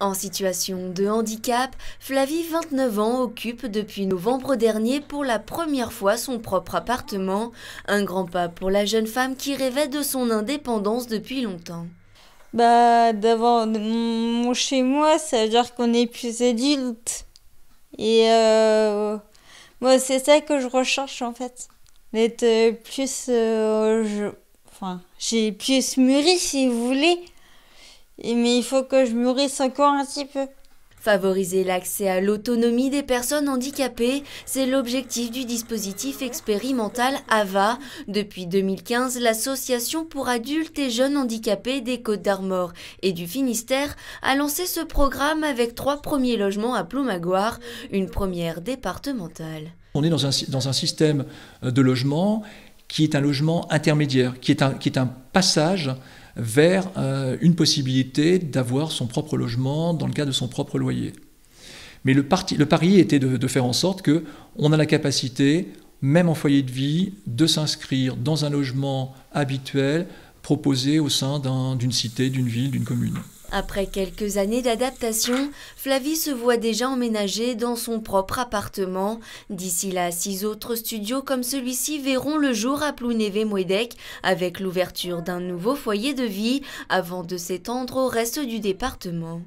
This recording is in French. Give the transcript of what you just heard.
En situation de handicap, Flavie, 29 ans, occupe depuis novembre dernier pour la première fois son propre appartement, un grand pas pour la jeune femme qui rêvait de son indépendance depuis longtemps. Bah, d'avoir mon chez moi, ça veut dire qu'on est plus adulte. Et euh, moi, c'est ça que je recherche en fait. D'être plus. Euh, enfin, j'ai plus mûri si vous voulez mais il faut que je encore un petit peu. Favoriser l'accès à l'autonomie des personnes handicapées, c'est l'objectif du dispositif expérimental AVA. Depuis 2015, l'association pour adultes et jeunes handicapés des Côtes d'Armor et du Finistère a lancé ce programme avec trois premiers logements à Ploumagoire, une première départementale. On est dans un, système euh, de logement qui est un logement intermédiaire, qui est un, qui est un passage vers euh, une possibilité d'avoir son propre logement dans le cas de son propre loyer. Mais le, pari était de, de, faire en sorte que on a la capacité, même en foyer de vie, de s'inscrire dans un logement habituel, proposé au sein d'une cité, d'une ville, d'une commune. Après quelques années d'adaptation, Flavie se voit déjà emménager dans son propre appartement. D'ici là, six autres studios comme celui-ci verront le jour à Plounévé-Mouédec avec l'ouverture d'un nouveau foyer de vie avant de s'étendre au reste du département.